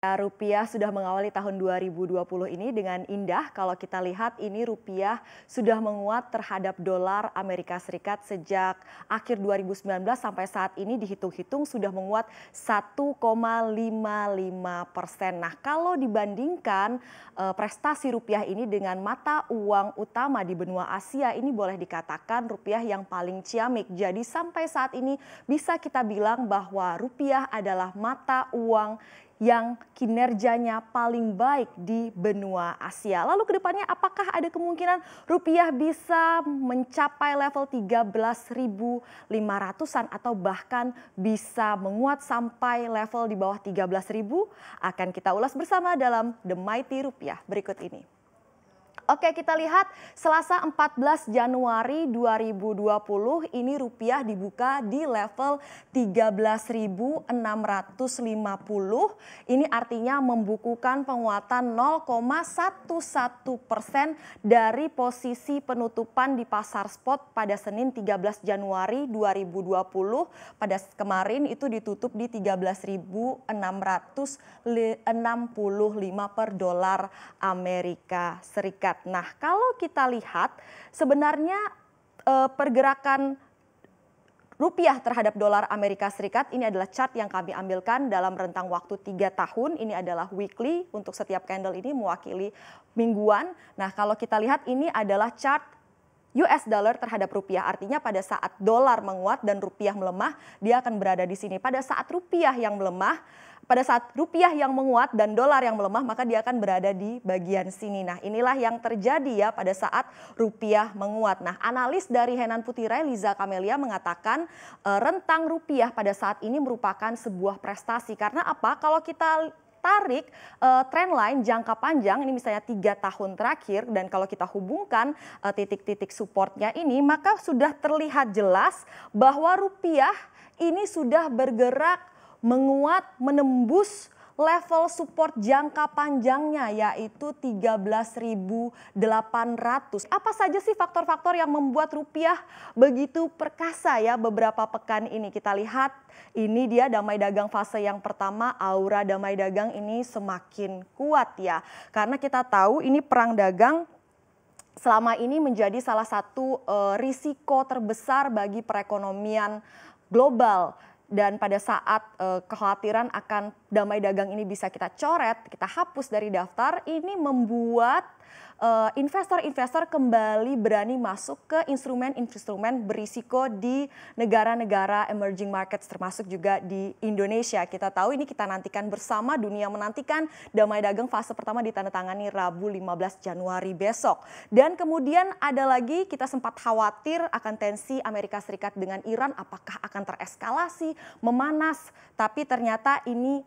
Rupiah sudah mengawali tahun 2020 ini dengan indah. Kalau kita lihat ini rupiah sudah menguat terhadap dolar Amerika Serikat sejak akhir 2019 sampai saat ini dihitung-hitung sudah menguat 1,55 persen. Nah kalau dibandingkan eh, prestasi rupiah ini dengan mata uang utama di benua Asia ini boleh dikatakan rupiah yang paling ciamik. Jadi sampai saat ini bisa kita bilang bahwa rupiah adalah mata uang yang kinerjanya paling baik di benua Asia. Lalu ke depannya apakah ada kemungkinan rupiah bisa mencapai level 13.500-an atau bahkan bisa menguat sampai level di bawah 13.000? Akan kita ulas bersama dalam The Mighty Rupiah berikut ini. Oke, kita lihat Selasa 14 Januari 2020 ini rupiah dibuka di level 13.650. Ini artinya membukukan penguatan 0,11 persen dari posisi penutupan di pasar spot pada Senin 13 Januari 2020. Pada kemarin itu ditutup di 13.665 per dolar Amerika Serikat. Nah, kalau kita lihat sebenarnya eh, pergerakan rupiah terhadap dolar Amerika Serikat ini adalah chart yang kami ambilkan dalam rentang waktu tiga tahun. Ini adalah weekly untuk setiap candle ini mewakili mingguan. Nah, kalau kita lihat ini adalah chart US dollar terhadap rupiah. Artinya pada saat dolar menguat dan rupiah melemah, dia akan berada di sini. Pada saat rupiah yang melemah, pada saat rupiah yang menguat dan dolar yang melemah, maka dia akan berada di bagian sini. Nah, inilah yang terjadi ya pada saat rupiah menguat. Nah, analis dari Henan Putirai, Liza Kamelia mengatakan eh, rentang rupiah pada saat ini merupakan sebuah prestasi. Karena apa? Kalau kita tarik uh, eh, trend jangka panjang ini misalnya tiga tahun terakhir dan kalau kita hubungkan eh, titik-titik uh, titik -titik supportnya ini maka sudah terlihat jelas bahwa rupiah ini sudah bergerak menguat menembus level support jangka panjangnya yaitu 13.800. Apa saja sih faktor-faktor yang membuat rupiah begitu perkasa ya beberapa pekan ini kita lihat ini dia damai dagang fase yang pertama aura damai dagang ini semakin kuat ya karena kita tahu ini perang dagang selama ini menjadi salah satu uh, risiko terbesar bagi perekonomian global dan pada saat uh, kekhawatiran akan damai dagang ini bisa kita coret, kita hapus dari daftar, ini membuat eh, investor-investor uh, kembali berani masuk ke instrumen-instrumen berisiko di negara-negara emerging markets termasuk juga di Indonesia. Kita tahu ini kita nantikan bersama, dunia menantikan damai dagang fase pertama ditandatangani Rabu 15 Januari besok. Dan kemudian ada lagi kita sempat khawatir akan tensi Amerika Serikat dengan Iran apakah akan tereskalasi, memanas, tapi ternyata ini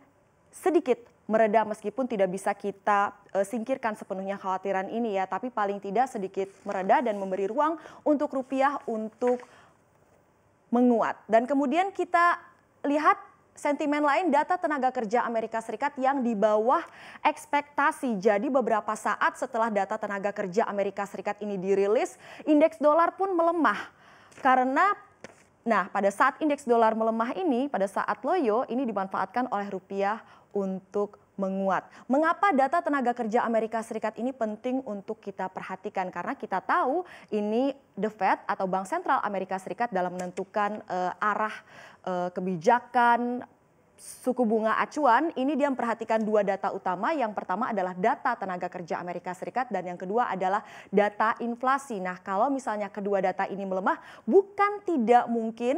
sedikit mereda meskipun tidak bisa kita eh, singkirkan sepenuhnya khawatiran ini ya, tapi paling tidak sedikit mereda dan memberi ruang untuk rupiah untuk menguat. Dan kemudian kita lihat sentimen lain data tenaga kerja Amerika Serikat yang di bawah ekspektasi. Jadi beberapa saat setelah data tenaga kerja Amerika Serikat ini dirilis, indeks dolar pun melemah karena Nah, pada saat indeks dolar melemah ini, pada saat loyo ini dimanfaatkan oleh rupiah untuk menguat. Mengapa data tenaga kerja Amerika Serikat ini penting untuk kita perhatikan? Karena kita tahu ini The Fed atau Bank Sentral Amerika Serikat dalam menentukan uh, arah uh, kebijakan suku bunga acuan, ini dia memperhatikan dua data utama. Yang pertama adalah data tenaga kerja Amerika Serikat dan yang kedua adalah data inflasi. Nah, kalau misalnya kedua data ini melemah, bukan tidak mungkin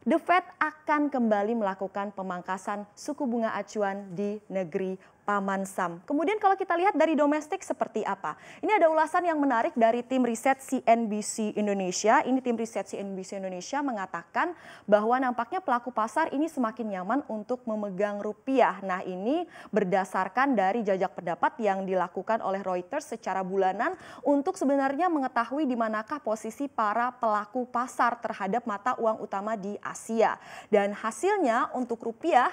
The Fed akan kembali melakukan pemangkasan suku bunga acuan di negeri Paman Sam. Kemudian kalau kita lihat dari domestik seperti apa? Ini ada ulasan yang menarik dari tim riset CNBC Indonesia. Ini tim riset CNBC Indonesia mengatakan bahwa nampaknya pelaku pasar ini semakin nyaman untuk memegang rupiah. Nah ini berdasarkan dari jajak pendapat yang dilakukan oleh Reuters secara bulanan untuk sebenarnya mengetahui di manakah posisi para pelaku pasar terhadap mata uang utama di Asia. Dan hasilnya untuk rupiah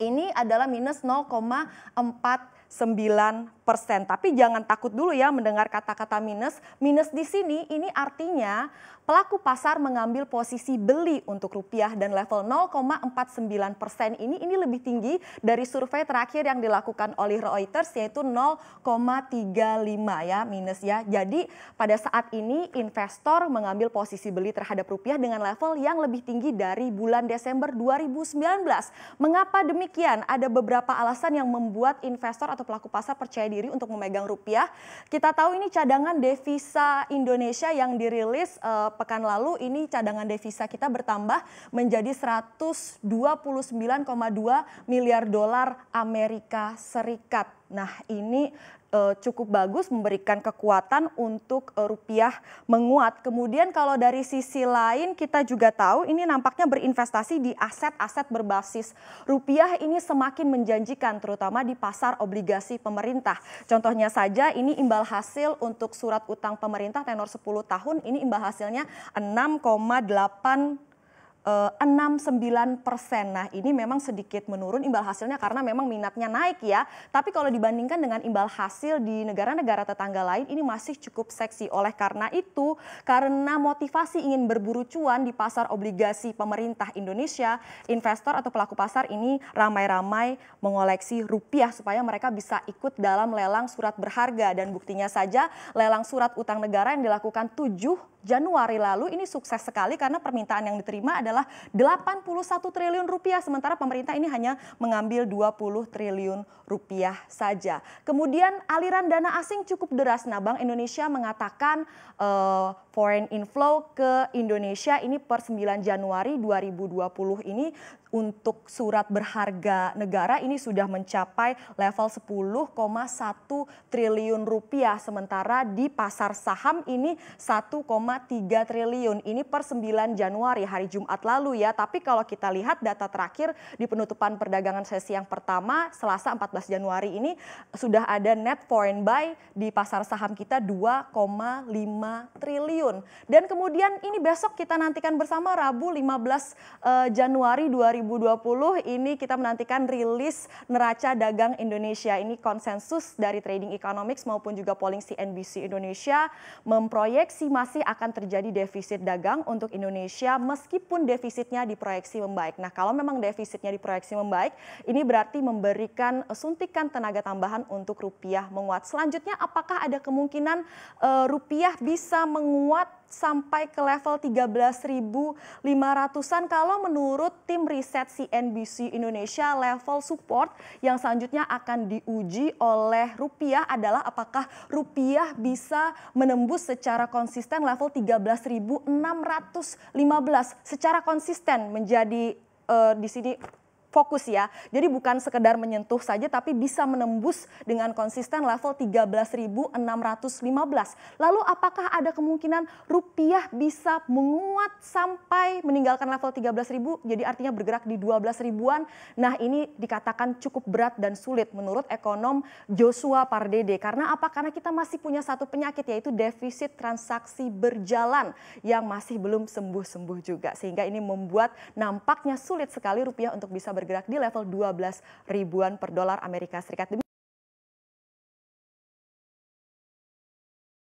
ini adalah minus 0,49 persen Tapi jangan takut dulu ya mendengar kata-kata minus. Minus di sini ini artinya pelaku pasar mengambil posisi beli untuk rupiah dan level 0,49 persen ini ini lebih tinggi dari survei terakhir yang dilakukan oleh Reuters yaitu 0,35 ya minus ya. Jadi pada saat ini investor mengambil posisi beli terhadap rupiah dengan level yang lebih tinggi dari bulan Desember 2019. Mengapa demikian? Ada beberapa alasan yang membuat investor atau pelaku pasar percaya diri diri untuk memegang rupiah. Kita tahu ini cadangan devisa Indonesia yang dirilis uh, pekan lalu ini cadangan devisa kita bertambah menjadi 129,2 miliar dolar Amerika Serikat. Nah, ini Eh, cukup bagus memberikan kekuatan untuk eh, rupiah menguat. Kemudian kalau dari sisi lain kita juga tahu ini nampaknya berinvestasi di aset-aset berbasis rupiah ini semakin menjanjikan terutama di pasar obligasi pemerintah. Contohnya saja ini imbal hasil untuk surat utang pemerintah tenor 10 tahun ini imbal hasilnya 6,8 69 eh, persen. Nah ini memang sedikit menurun imbal hasilnya karena memang minatnya naik ya. Tapi kalau dibandingkan dengan imbal hasil di negara-negara tetangga lain ini masih cukup seksi. Oleh karena itu karena motivasi ingin berburu cuan di pasar obligasi pemerintah Indonesia, investor atau pelaku pasar ini ramai-ramai mengoleksi rupiah supaya mereka bisa ikut dalam lelang surat berharga. Dan buktinya saja lelang surat utang negara yang dilakukan 7 Januari lalu ini sukses sekali karena permintaan yang diterima adalah 81 triliun rupiah sementara pemerintah ini hanya mengambil 20 triliun rupiah saja. Kemudian aliran dana asing cukup deras. Nah, Bank Indonesia mengatakan uh, foreign inflow ke Indonesia ini per 9 Januari 2020 ini untuk surat berharga negara ini sudah mencapai level 10,1 triliun rupiah sementara di pasar saham ini 1,3 triliun ini per 9 Januari hari Jumat lalu ya tapi kalau kita lihat data terakhir di penutupan perdagangan sesi yang pertama Selasa 14 Januari ini sudah ada net foreign buy di pasar saham kita 2,5 triliun triliun. Dan kemudian ini besok kita nantikan bersama Rabu 15 eh, Januari 2020 ini kita menantikan rilis neraca dagang Indonesia. Ini konsensus dari Trading Economics maupun juga polling CNBC Indonesia memproyeksi masih akan terjadi defisit dagang untuk Indonesia meskipun defisitnya diproyeksi membaik. Nah kalau memang defisitnya diproyeksi membaik ini berarti memberikan suntikan tenaga tambahan untuk rupiah menguat. Selanjutnya apakah ada kemungkinan uh, rupiah bisa menguat menguat sampai ke level 13.500-an kalau menurut tim riset CNBC Indonesia level support yang selanjutnya akan diuji oleh rupiah adalah apakah rupiah bisa menembus secara konsisten level 13.615 secara konsisten menjadi uh, di sini fokus ya. Jadi bukan sekedar menyentuh saja tapi bisa menembus dengan konsisten level 13.615. Lalu apakah ada kemungkinan rupiah bisa menguat sampai meninggalkan level 13.000 jadi artinya bergerak di 12 ribuan. Nah ini dikatakan cukup berat dan sulit menurut ekonom Joshua Pardede. Karena apa? Karena kita masih punya satu penyakit yaitu defisit transaksi berjalan yang masih belum sembuh-sembuh juga. Sehingga ini membuat nampaknya sulit sekali rupiah untuk bisa bergerak bergerak di level 12 ribuan per dolar Amerika Serikat.